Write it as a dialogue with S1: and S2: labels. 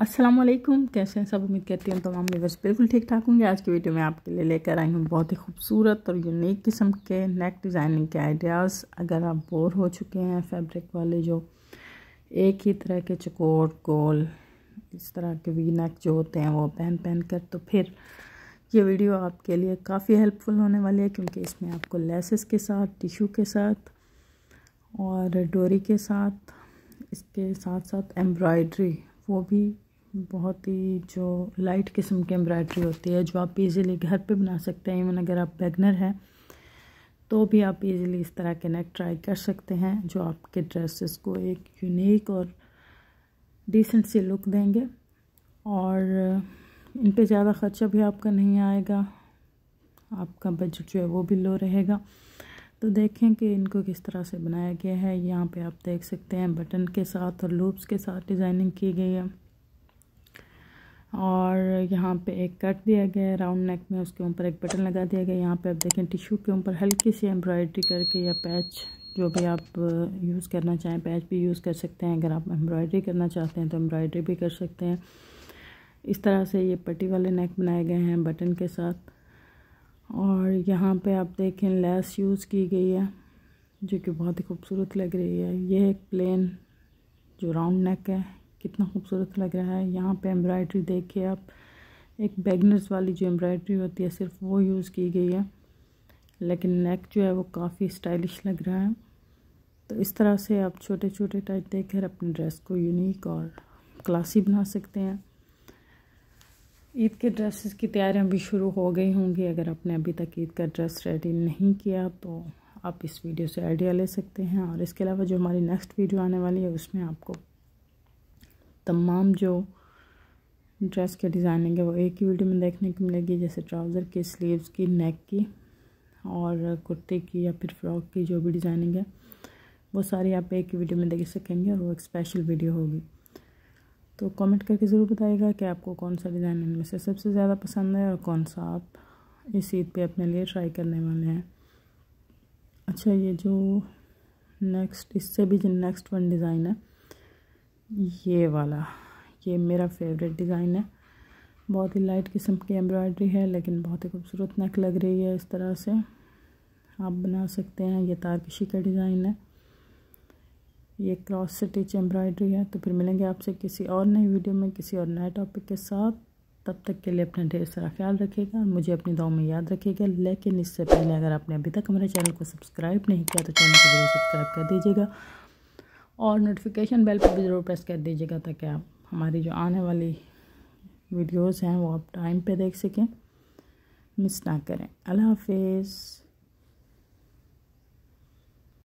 S1: असलम कैसे हैं सब उम्मीद करती हूँ तमाम व्यूवर्स बिल्कुल ठीक ठाक होंगे आज की वीडियो में आपके लिए लेकर आई हूँ बहुत ही खूबसूरत और यूनिक किस्म के नेक डिज़ाइनिंग के आइडियाज़ अगर आप बोर हो चुके हैं फैब्रिक वाले जो एक ही तरह के चकोर गोल इस तरह के वी नेक जो होते हैं वो पहन पहन कर तो फिर ये वीडियो आपके लिए काफ़ी हेल्पफुल होने वाली है क्योंकि इसमें आपको लेसेस के साथ टिशू के साथ और डोरी के साथ इसके साथ साथ एम्ब्रॉयड्री वो भी बहुत ही जो लाइट किस्म की एम्ब्रॉयडरी होती है जो आप इजीली घर पे बना सकते हैं इवन अगर आप बैगनर हैं तो भी आप इजीली इस तरह के नेक ट्राई कर सकते हैं जो आपके ड्रेसेस को एक यूनिक और डिसेंट सी लुक देंगे और इन पे ज़्यादा ख़र्चा भी आपका नहीं आएगा आपका बजट जो है वो भी लो रहेगा तो देखें कि इनको किस तरह से बनाया गया है यहाँ पे आप देख सकते हैं बटन के साथ और लूप्स के साथ डिज़ाइनिंग की गई है और यहाँ पे एक कट दिया गया है राउंड नेक में उसके ऊपर एक बटन लगा दिया गया यहाँ पे आप देखें टिशू के ऊपर हल्की सी एम्ब्रॉयडरी करके या पैच जो भी आप यूज़ करना चाहें पैच भी यूज़ कर सकते हैं अगर आप एम्ब्रॉयडरी करना चाहते हैं तो एम्ब्रॉयडरी भी कर सकते हैं इस तरह से ये पट्टी वाले नेक बनाए गए हैं बटन के साथ और यहाँ पे आप देखें लेस यूज़ की गई है जो कि बहुत ही खूबसूरत लग रही है ये एक प्लेन जो राउंड नेक है कितना खूबसूरत लग रहा है यहाँ पे एम्ब्रॉयडरी देखिए आप एक बैगनर्स वाली जो एम्ब्रॉयडरी होती है सिर्फ वो यूज़ की गई है लेकिन नेक जो है वो काफ़ी स्टाइलिश लग रहा है तो इस तरह से आप छोटे छोटे टाइप देखकर अपनी ड्रेस को यूनिक और क्लासी बना सकते हैं ईद के ड्रेसेस की तैयारियां भी शुरू हो गई होंगी अगर आपने अभी तक ईद का ड्रेस रेडी नहीं किया तो आप इस वीडियो से आइडिया ले सकते हैं और इसके अलावा जो हमारी नेक्स्ट वीडियो आने वाली है उसमें आपको तमाम जो ड्रेस के डिज़ाइनिंग है वो एक ही वीडियो में देखने को मिलेगी जैसे ट्राउज़र की स्लीव्स की नेक की और कुर्ते की या फिर फ्रॉक की जो भी डिज़ाइनिंग है वो सारी आप एक ही वीडियो में देख सकेंगे और वो एक स्पेशल वीडियो होगी तो कमेंट करके ज़रूर बताइएगा कि आपको कौन सा डिज़ाइन इनमें से सबसे ज़्यादा पसंद है और कौन सा आप इस ईद पे अपने लिए ट्राई करने वाले हैं अच्छा ये जो नेक्स्ट इससे भी जो नेक्स्ट वन डिज़ाइन है ये वाला ये मेरा फेवरेट डिज़ाइन है बहुत ही लाइट किस्म की एम्ब्रॉयडरी है लेकिन बहुत ही खूबसूरत नेक लग रही है इस तरह से आप बना सकते हैं ये तारकशी का डिज़ाइन है ये क्रॉस स्टिच एम्ब्रॉयडरी है तो फिर मिलेंगे आपसे किसी और नई वीडियो में किसी और नए टॉपिक के साथ तब तक के लिए अपना ढेर सारा ख्याल रखिएगा और मुझे अपनी दाव में याद रखिएगा लेकिन इससे पहले अगर आपने अभी तक हमारे चैनल को सब्सक्राइब नहीं किया तो चैनल को जरूर सब्सक्राइब कर दीजिएगा और नोटिफिकेशन बेल पर भी ज़रूर प्रेस कर दीजिएगा ताकि आप हमारी जो आने वाली वीडियोज़ हैं वो आप टाइम पर देख सकें मिस ना करें अल्लाह हाफिज़